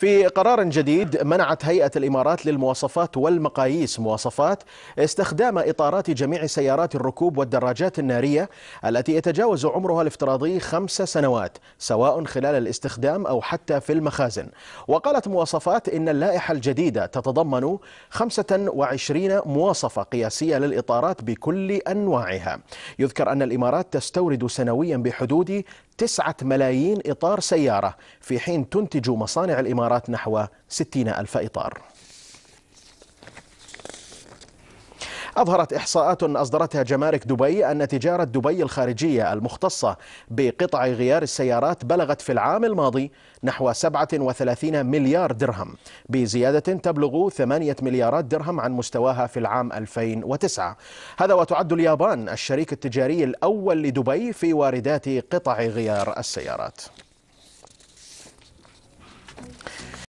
في قرار جديد منعت هيئة الإمارات للمواصفات والمقاييس مواصفات استخدام إطارات جميع سيارات الركوب والدراجات النارية التي يتجاوز عمرها الافتراضي خمس سنوات سواء خلال الاستخدام أو حتى في المخازن وقالت مواصفات إن اللائحة الجديدة تتضمن 25 مواصفة قياسية للإطارات بكل أنواعها يذكر أن الإمارات تستورد سنويا بحدود 9 ملايين إطار سيارة في حين تنتج مصانع الإمارات السيارات نحو 60 ألف إطار أظهرت إحصاءات أصدرتها جمارك دبي أن تجارة دبي الخارجية المختصة بقطع غيار السيارات بلغت في العام الماضي نحو 37 مليار درهم بزيادة تبلغ 8 مليارات درهم عن مستواها في العام 2009 هذا وتعد اليابان الشريك التجاري الأول لدبي في واردات قطع غيار السيارات